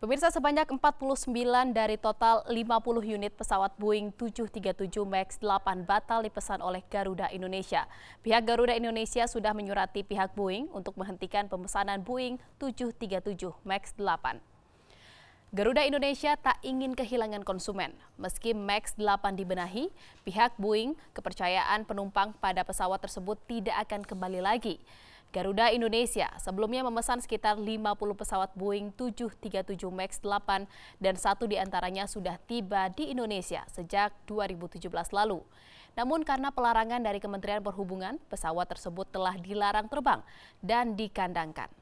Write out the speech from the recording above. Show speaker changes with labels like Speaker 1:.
Speaker 1: Pemirsa sebanyak 49 dari total 50 unit pesawat Boeing 737 MAX 8 batal dipesan oleh Garuda Indonesia. Pihak Garuda Indonesia sudah menyurati pihak Boeing untuk menghentikan pemesanan Boeing 737 MAX 8. Garuda Indonesia tak ingin kehilangan konsumen. Meski MAX 8 dibenahi, pihak Boeing kepercayaan penumpang pada pesawat tersebut tidak akan kembali lagi. Garuda Indonesia sebelumnya memesan sekitar 50 pesawat Boeing 737 MAX 8 dan satu diantaranya sudah tiba di Indonesia sejak 2017 lalu. Namun karena pelarangan dari Kementerian Perhubungan, pesawat tersebut telah dilarang terbang dan dikandangkan.